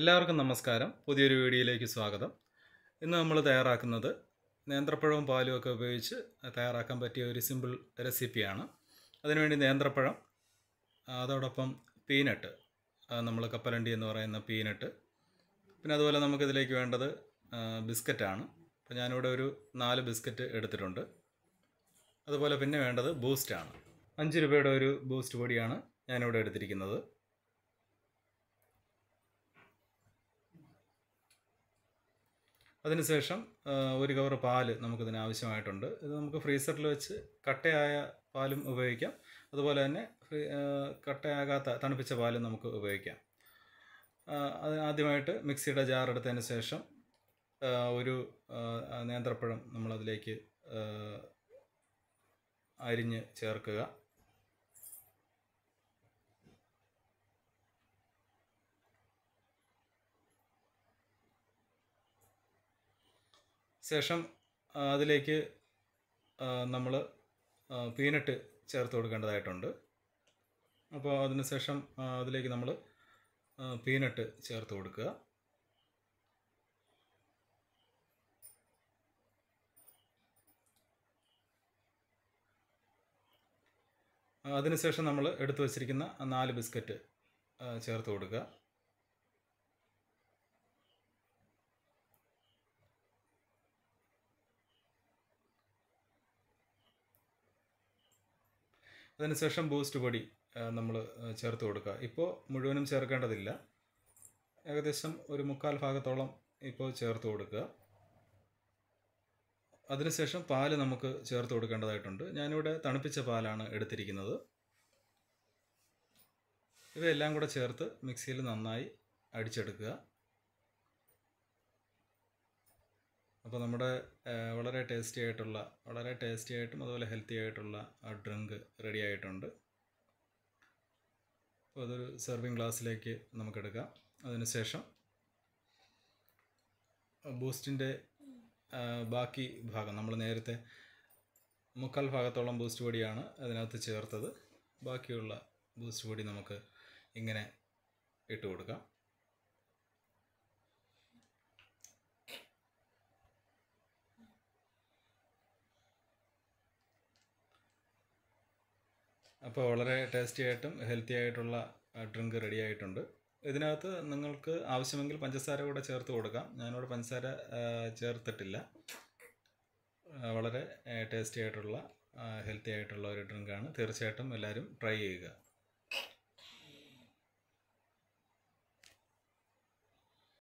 എല്ലാവർക്കും നമസ്കാരം പുതിയൊരു വീഡിയോയിലേക്ക് സ്വാഗതം ഇന്ന് നമ്മൾ തയ്യാറാക്കുന്നത് നേന്ത്രപ്പഴവും പാലും ഒക്കെ ഉപയോഗിച്ച് തയ്യാറാക്കാൻ പറ്റിയ ഒരു സിമ്പിൾ റെസിപ്പിയാണ് അതിനുവേണ്ടി നേന്ത്രപ്പഴം അതോടൊപ്പം പീനട്ട് നമ്മൾ കപ്പലണ്ടി എന്ന് പറയുന്ന പീനട്ട് പിന്നെ അതുപോലെ നമുക്കിതിലേക്ക് വേണ്ടത് ബിസ്ക്കറ്റാണ് അപ്പോൾ ഞാനിവിടെ ഒരു നാല് ബിസ്ക്കറ്റ് എടുത്തിട്ടുണ്ട് അതുപോലെ പിന്നെ വേണ്ടത് ബൂസ്റ്റാണ് അഞ്ച് രൂപയുടെ ഒരു ബൂസ്റ്റ് പൊടിയാണ് ഞാനിവിടെ എടുത്തിരിക്കുന്നത് അതിനുശേഷം ഒരു കവർ പാല് നമുക്കിതിന് ആവശ്യമായിട്ടുണ്ട് ഇത് നമുക്ക് ഫ്രീസറിൽ വെച്ച് കട്ടയായ പാലും ഉപയോഗിക്കാം അതുപോലെ തന്നെ കട്ടയാകാത്ത തണുപ്പിച്ച പാലും നമുക്ക് ഉപയോഗിക്കാം അത് ആദ്യമായിട്ട് മിക്സിയുടെ ജാർ എടുത്തതിന് ശേഷം ഒരു നേന്ത്രപ്പഴം നമ്മളതിലേക്ക് അരിഞ്ഞ് ചേർക്കുക ശേഷം അതിലേക്ക് നമ്മൾ പീനട്ട് ചേർത്ത് കൊടുക്കേണ്ടതായിട്ടുണ്ട് അപ്പോൾ അതിന് ശേഷം അതിലേക്ക് നമ്മൾ പീനട്ട് ചേർത്ത് കൊടുക്കുക അതിനുശേഷം നമ്മൾ എടുത്തു വച്ചിരിക്കുന്ന നാല് ബിസ്ക്കറ്റ് ചേർത്ത് കൊടുക്കുക അതിനുശേഷം ബൂസ്റ്റ് പൊടി നമ്മൾ ചേർത്ത് കൊടുക്കുക ഇപ്പോൾ മുഴുവനും ചേർക്കേണ്ടതില്ല ഏകദേശം ഒരു മുക്കാൽ ഭാഗത്തോളം ഇപ്പോൾ ചേർത്ത് കൊടുക്കുക അതിനുശേഷം പാല് നമുക്ക് ചേർത്ത് കൊടുക്കേണ്ടതായിട്ടുണ്ട് ഞാനിവിടെ തണുപ്പിച്ച പാലാണ് എടുത്തിരിക്കുന്നത് ഇവയെല്ലാം കൂടെ ചേർത്ത് മിക്സിയിൽ നന്നായി അടിച്ചെടുക്കുക അപ്പോൾ നമ്മുടെ വളരെ ടേസ്റ്റി ആയിട്ടുള്ള വളരെ ടേസ്റ്റി ആയിട്ടും അതുപോലെ ഹെൽത്തി ആയിട്ടുള്ള ആ ഡ്രിങ്ക് റെഡി ആയിട്ടുണ്ട് അപ്പോൾ അതൊരു സെർവിങ് ഗ്ലാസ്സിലേക്ക് നമുക്കെടുക്കാം അതിനുശേഷം ബൂസ്റ്റിൻ്റെ ബാക്കി ഭാഗം നമ്മൾ നേരത്തെ മുക്കാൽ ഭാഗത്തോളം ബൂസ്റ്റ് പൊടിയാണ് അതിനകത്ത് ചേർത്തത് ബാക്കിയുള്ള ബൂസ്റ്റ് പൊടി നമുക്ക് ഇങ്ങനെ ഇട്ട് കൊടുക്കാം അപ്പോൾ വളരെ ടേസ്റ്റി ആയിട്ടും ഹെൽത്തി ആയിട്ടുള്ള ഡ്രിങ്ക് റെഡി ആയിട്ടുണ്ട് ഇതിനകത്ത് നിങ്ങൾക്ക് ആവശ്യമെങ്കിൽ പഞ്ചസാര കൂടെ ചേർത്ത് കൊടുക്കാം ഞാനിവിടെ പഞ്ചസാര ചേർത്തിട്ടില്ല വളരെ ടേസ്റ്റി ആയിട്ടുള്ള ഹെൽത്തി ആയിട്ടുള്ള ഒരു ഡ്രിങ്കാണ് തീർച്ചയായിട്ടും എല്ലാവരും ട്രൈ ചെയ്യുക